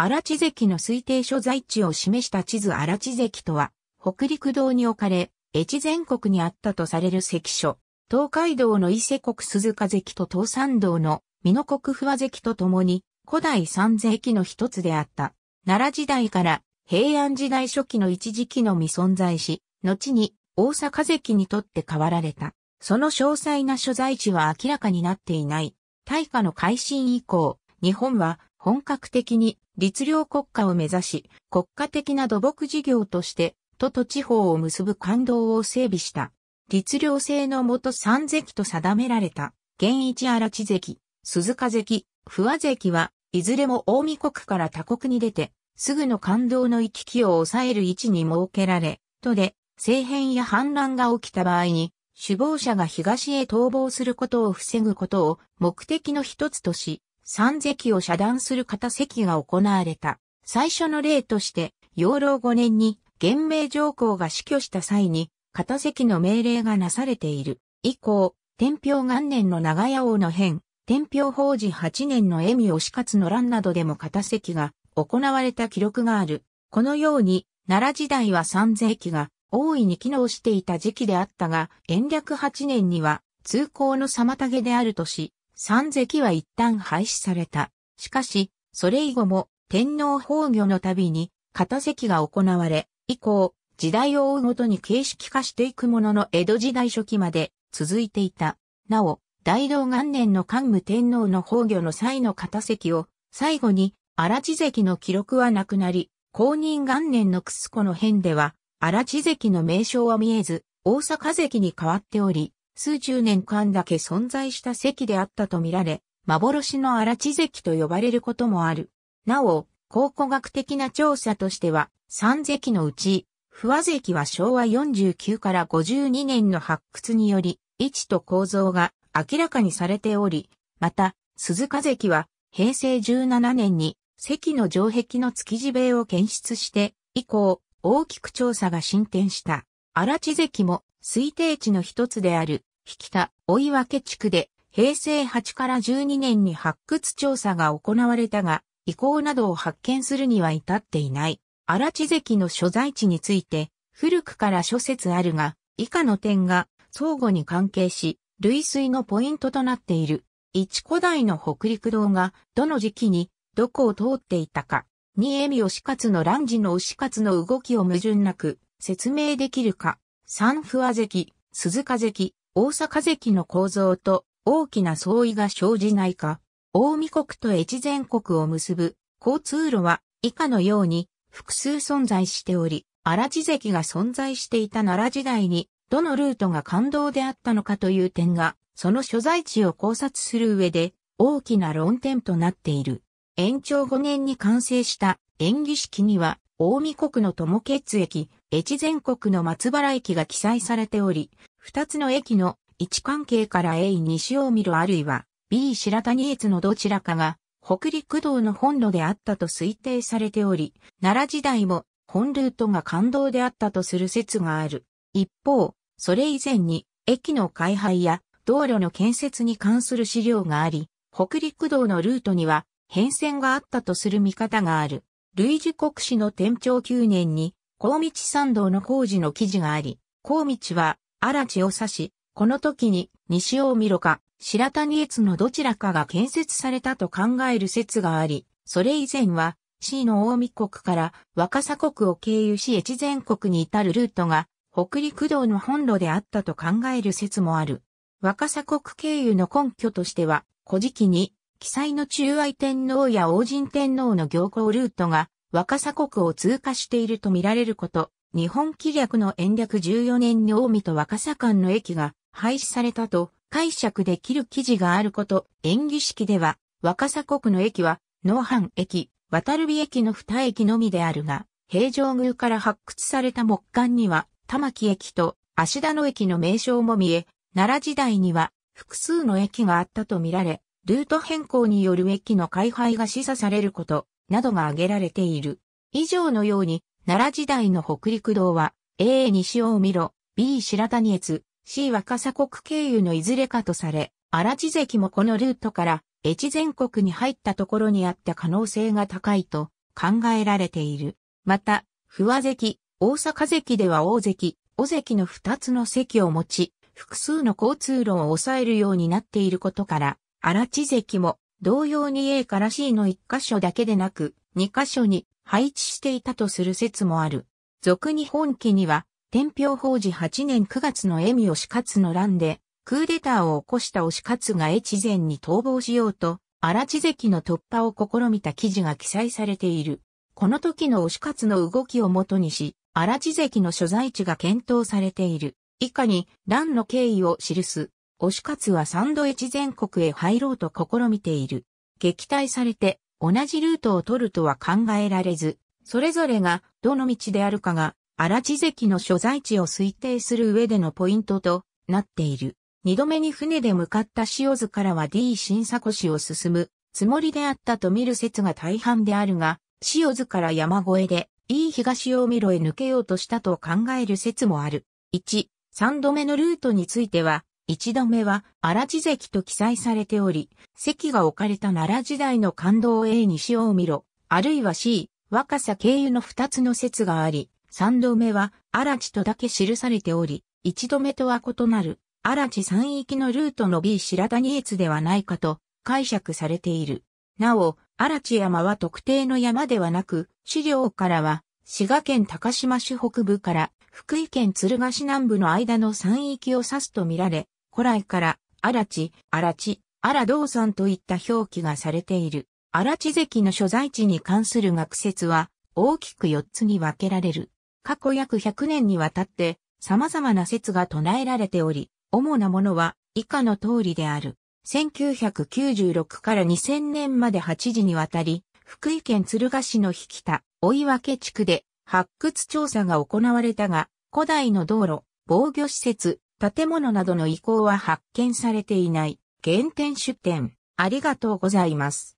荒地関の推定所在地を示した地図荒地関とは、北陸道に置かれ、越前国にあったとされる関所、東海道の伊勢国鈴鹿関と東山道の美濃国不和関と共に、古代三世紀の一つであった。奈良時代から平安時代初期の一時期のみ存在し、後に大阪関にとって変わられた。その詳細な所在地は明らかになっていない。大化の改新以降、日本は本格的に律令国家を目指し、国家的な土木事業として、都と地方を結ぶ感動を整備した。律令制のもと三関と定められた、現一荒地関、鈴鹿関、不和関は、いずれも大見国から他国に出て、すぐの感動の行き来を抑える位置に設けられ、都で、政変や反乱が起きた場合に、首謀者が東へ逃亡することを防ぐことを目的の一つとし、三席を遮断する片席が行われた。最初の例として、養老5年に元明上皇が死去した際に、片席の命令がなされている。以降、天平元年の長屋王の変、天平法事8年の恵美推しの乱などでも片席が行われた記録がある。このように、奈良時代は三世紀が大いに機能していた時期であったが、延暦8年には通行の妨げであるとし、三関は一旦廃止された。しかし、それ以後も天皇崩御の度に片関が行われ、以降、時代を追うごとに形式化していくものの江戸時代初期まで続いていた。なお、大道元年の桓武天皇の崩御の際の片関を最後に荒地関の記録はなくなり、公認元年のクスコの変では、荒地関の名称は見えず、大阪関に変わっており、数十年間だけ存在した堰であったとみられ、幻の荒地堰と呼ばれることもある。なお、考古学的な調査としては、三堰のうち、不和堰は昭和49から52年の発掘により、位置と構造が明らかにされており、また、鈴鹿堰は平成17年に堰の城壁の築地塀を検出して以降大きく調査が進展した。荒地堰も推定値の一つである引田、追分地区で、平成8から12年に発掘調査が行われたが、遺構などを発見するには至っていない。荒地関の所在地について、古くから諸説あるが、以下の点が相互に関係し、類推のポイントとなっている。1古代の北陸道がどの時期にどこを通っていたか。2恵美吉勝の乱時の牛勝の動きを矛盾なく説明できるか。3不和関、鈴鹿関、大阪関の構造と大きな相違が生じないか、大見国と越前国を結ぶ交通路は以下のように複数存在しており、荒地関が存在していた奈良時代にどのルートが感動であったのかという点が、その所在地を考察する上で大きな論点となっている。延長5年に完成した演技式には、大見国の友決駅、越前国の松原駅が記載されており、二つの駅の位置関係から A 西を見るあるいは B 白谷越のどちらかが北陸道の本路であったと推定されており、奈良時代も本ルートが感動であったとする説がある。一方、それ以前に駅の開廃や道路の建設に関する資料があり、北陸道のルートには変遷があったとする見方がある。類似国史の天長9年に、高道参道の工事の記事があり、高道は荒地を指し、この時に西大見ろか白谷越のどちらかが建設されたと考える説があり、それ以前は C の大見国から若狭国を経由し越前国に至るルートが北陸道の本路であったと考える説もある。若狭国経由の根拠としては、古事記に記載の中愛天皇や王神天皇の行幸ルートが若狭国を通過していると見られること、日本気略の延暦14年に近江と若狭間の駅が廃止されたと解釈できる記事があること、演技式では若狭国の駅は農藩駅、渡る駅の二駅のみであるが、平城宮から発掘された木管には玉木駅と芦田の駅の名称も見え、奈良時代には複数の駅があったとみられ、ルート変更による駅の開廃が示唆されることなどが挙げられている。以上のように、奈良時代の北陸道は、A 西大見 B 白谷越、C 若狭国経由のいずれかとされ、荒地関もこのルートから、越前国に入ったところにあった可能性が高いと考えられている。また、不和関、大阪関では大関、小関の二つの関を持ち、複数の交通路を抑えるようになっていることから、荒地関も同様に A から C の一箇所だけでなく、二箇所に配置していたとする説もある。俗に本記には、天平法事8年9月の恵美義勝の乱で、クーデターを起こした義勝が越前に逃亡しようと、荒地関の突破を試みた記事が記載されている。この時の義勝の動きをもとにし、荒地関の所在地が検討されている。以下に、乱の経緯を記す。義勝は三度越前国へ入ろうと試みている。撃退されて、同じルートを取るとは考えられず、それぞれがどの道であるかが、荒地関の所在地を推定する上でのポイントとなっている。二度目に船で向かった塩津からは D 新迫市を進むつもりであったと見る説が大半であるが、塩津から山越えで E 東を見ろへ抜けようとしたと考える説もある。1、三度目のルートについては、一度目は荒地関と記載されており、関が置かれた奈良時代の感動 A 西を見ろ、あるいは C、若さ経由の二つの説があり、三度目は荒地とだけ記されており、一度目とは異なる荒地山域のルートの B 白谷越ではないかと解釈されている。なお、荒地山は特定の山ではなく、資料からは、滋賀県高島市北部から福井県鶴ヶ市南部の間の山域を指すとみられ、古来から、荒地、荒地、荒道山といった表記がされている。荒地関の所在地に関する学説は、大きく4つに分けられる。過去約100年にわたって、様々な説が唱えられており、主なものは、以下の通りである。1996から2000年まで8時にわたり、福井県鶴ヶ市の引田、追分地区で発掘調査が行われたが、古代の道路、防御施設、建物などの遺構は発見されていない。原点出典、ありがとうございます。